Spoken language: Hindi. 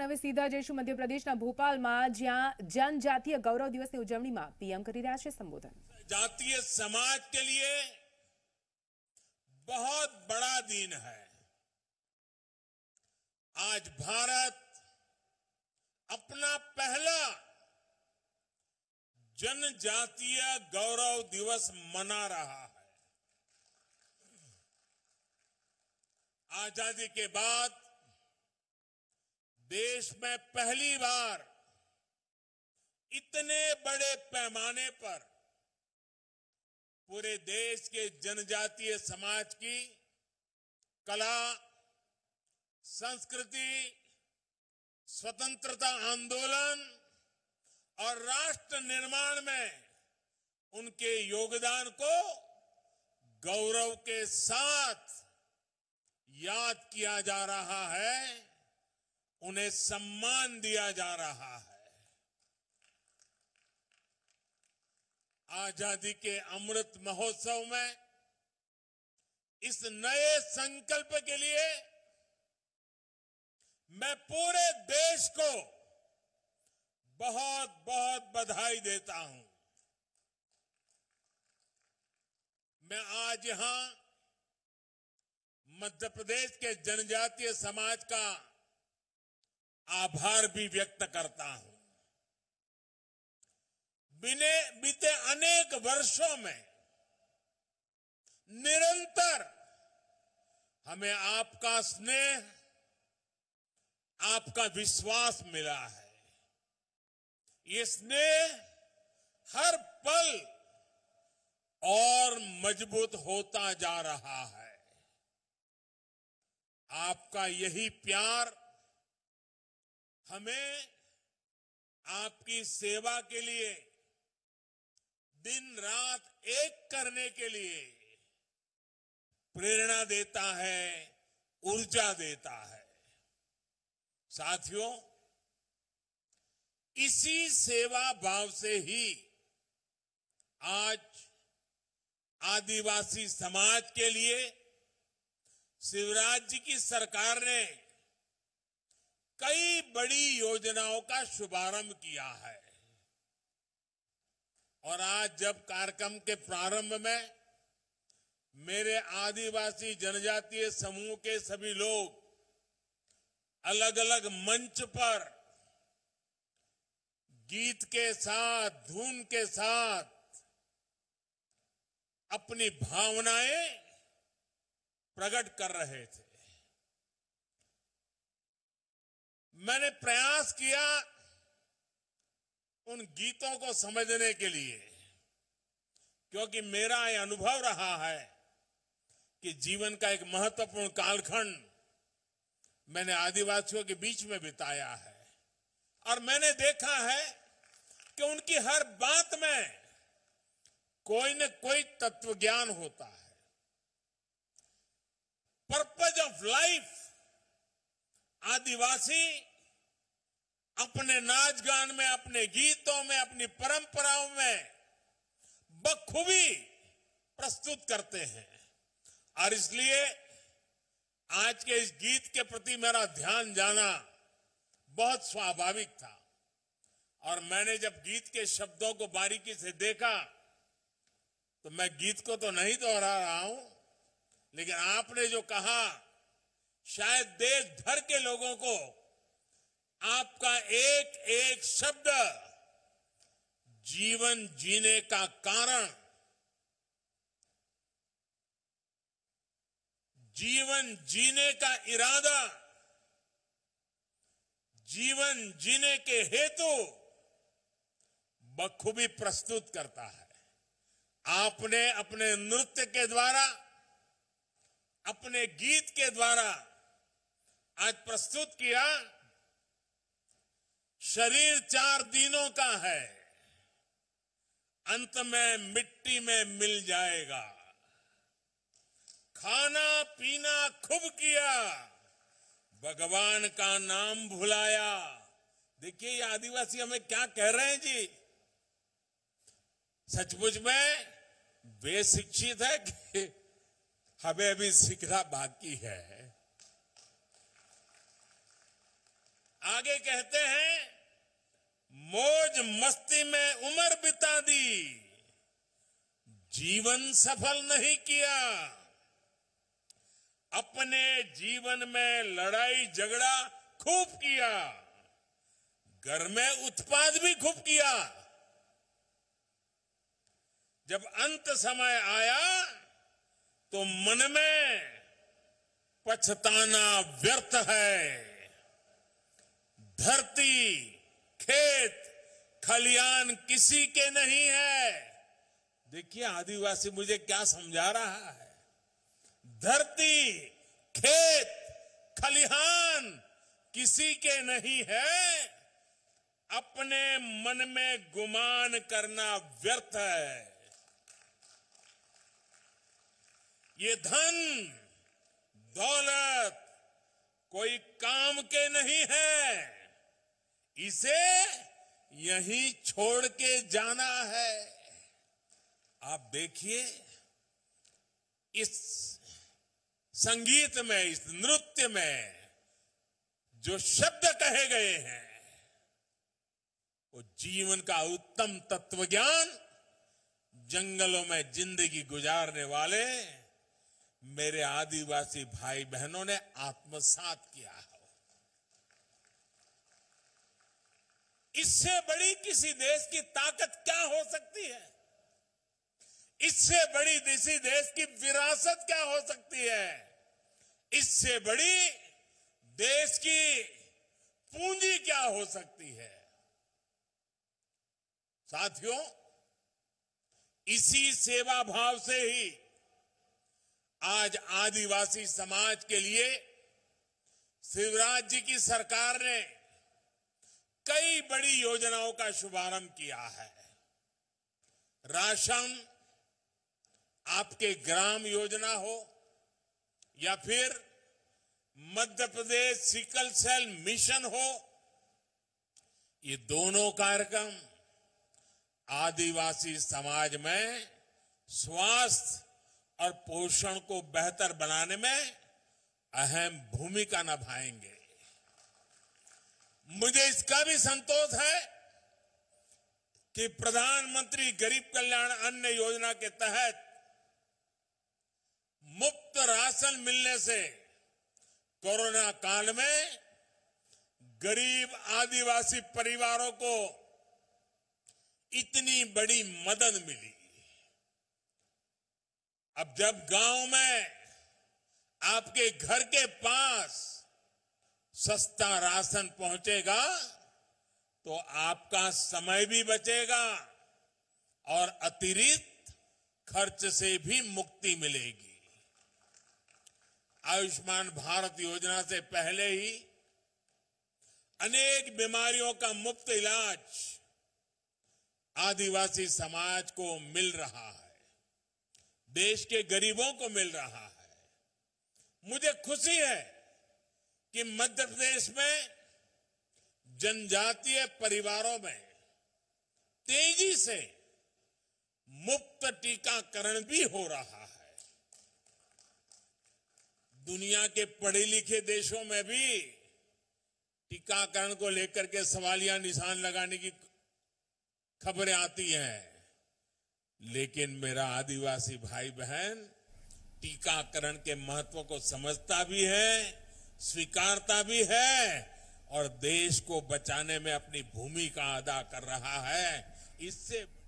दरमियान हम सीधा जैसू मध्यप्रदेश भोपाल में ज्या जनजातीय गौरव दिवस की उजाणी में पीएम कर संबोधन जातीय समाज के लिए बहुत बड़ा दिन है आज भारत अपना पहला जनजातीय गौरव दिवस मना रहा है आजादी के बाद देश में पहली बार इतने बड़े पैमाने पर पूरे देश के जनजातीय समाज की कला संस्कृति स्वतंत्रता आंदोलन और राष्ट्र निर्माण में उनके योगदान को गौरव के साथ याद किया जा रहा है उन्हें सम्मान दिया जा रहा है आजादी के अमृत महोत्सव में इस नए संकल्प के लिए मैं पूरे देश को बहुत बहुत बधाई देता हूं मैं आज यहां मध्य प्रदेश के जनजातीय समाज का आभार भी व्यक्त करता हूं बिने बीते अनेक वर्षों में निरंतर हमें आपका स्नेह आपका विश्वास मिला है ये स्नेह हर पल और मजबूत होता जा रहा है आपका यही प्यार हमें आपकी सेवा के लिए दिन रात एक करने के लिए प्रेरणा देता है ऊर्जा देता है साथियों इसी सेवा भाव से ही आज आदिवासी समाज के लिए शिवराज जी की सरकार ने कई बड़ी योजनाओं का शुभारंभ किया है और आज जब कार्यक्रम के प्रारंभ में मेरे आदिवासी जनजातीय समूह के सभी लोग अलग अलग मंच पर गीत के साथ धुन के साथ अपनी भावनाएं प्रकट कर रहे थे मैंने प्रयास किया उन गीतों को समझने के लिए क्योंकि मेरा यह अनुभव रहा है कि जीवन का एक महत्वपूर्ण कालखंड मैंने आदिवासियों के बीच में बिताया है और मैंने देखा है कि उनकी हर बात में कोई न कोई तत्व ज्ञान होता है पर्पज ऑफ लाइफ आदिवासी अपने नाच गान में अपने गीतों में अपनी परंपराओं में बखूबी प्रस्तुत करते हैं और इसलिए आज के इस गीत के प्रति मेरा ध्यान जाना बहुत स्वाभाविक था और मैंने जब गीत के शब्दों को बारीकी से देखा तो मैं गीत को तो नहीं दोहरा रहा हूं लेकिन आपने जो कहा शायद देश भर के लोगों को आपका एक एक शब्द जीवन जीने का कारण जीवन जीने का इरादा जीवन जीने के हेतु बखूबी प्रस्तुत करता है आपने अपने नृत्य के द्वारा अपने गीत के द्वारा आज प्रस्तुत किया शरीर चार दिनों का है अंत में मिट्टी में मिल जाएगा खाना पीना खूब किया भगवान का नाम भुलाया देखिए ये आदिवासी हमें क्या कह रहे हैं जी सचमुच में बेशिक्षित है कि हमें अभी सीखना बाकी है आगे कहते हैं मौज मस्ती में उम्र बिता दी जीवन सफल नहीं किया अपने जीवन में लड़ाई झगड़ा खूब किया घर में उत्पाद भी खूब किया जब अंत समय आया तो मन में पछताना व्यर्थ है धरती खेत खलियान किसी के नहीं है देखिए आदिवासी मुझे क्या समझा रहा है धरती खेत खलिहान किसी के नहीं है अपने मन में गुमान करना व्यर्थ है ये धन दौलत कोई काम के नहीं है इसे यहीं छोड़ के जाना है आप देखिए इस संगीत में इस नृत्य में जो शब्द कहे गए हैं वो जीवन का उत्तम तत्व ज्ञान जंगलों में जिंदगी गुजारने वाले मेरे आदिवासी भाई बहनों ने आत्मसात किया है इससे बड़ी किसी देश की ताकत क्या हो सकती है इससे बड़ी किसी देश की विरासत क्या हो सकती है इससे बड़ी देश की पूंजी क्या हो सकती है साथियों इसी सेवा भाव से ही आज आदिवासी समाज के लिए शिवराज जी की सरकार ने कई बड़ी योजनाओं का शुभारंभ किया है राशन आपके ग्राम योजना हो या फिर Madhya Pradesh sickle cell mission हो ये दोनों कार्यक्रम आदिवासी समाज में स्वास्थ्य और पोषण को बेहतर बनाने में अहम भूमिका निभाएंगे मुझे इसका भी संतोष है कि प्रधानमंत्री गरीब कल्याण अन्न योजना के तहत मुफ्त राशन मिलने से कोरोना काल में गरीब आदिवासी परिवारों को इतनी बड़ी मदद मिली अब जब गांव में आपके घर के पास सस्ता राशन पहुंचेगा तो आपका समय भी बचेगा और अतिरिक्त खर्च से भी मुक्ति मिलेगी आयुष्मान भारत योजना से पहले ही अनेक बीमारियों का मुफ्त इलाज आदिवासी समाज को मिल रहा है देश के गरीबों को मिल रहा है मुझे खुशी है कि मध्य प्रदेश में जनजातीय परिवारों में तेजी से मुफ्त टीकाकरण भी हो रहा है दुनिया के पढ़े लिखे देशों में भी टीकाकरण को लेकर के सवालिया निशान लगाने की खबरें आती हैं लेकिन मेरा आदिवासी भाई बहन टीकाकरण के महत्व को समझता भी है स्वीकारता भी है और देश को बचाने में अपनी भूमिका अदा कर रहा है इससे